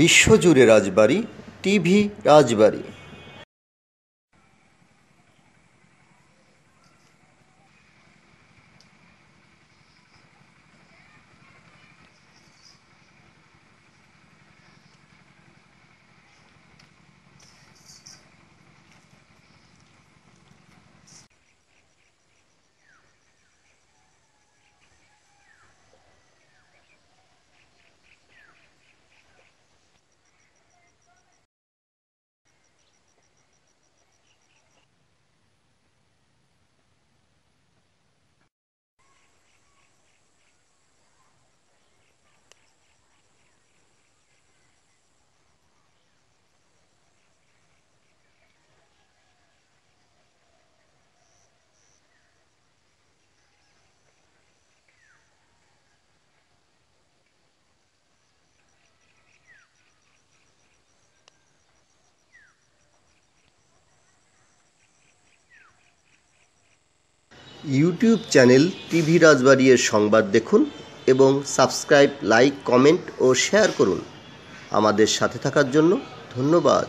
বিশ্বজুড়ে Rajbari TV Rajbari YouTube channel TV রাজবাড়িয়ের সংবাদ দেখুন এবং সাবস্ক্রাইব লাইক কমেন্ট ও শেয়ার করুন আমাদের সাথে থাকার জন্য ধন্যবাদ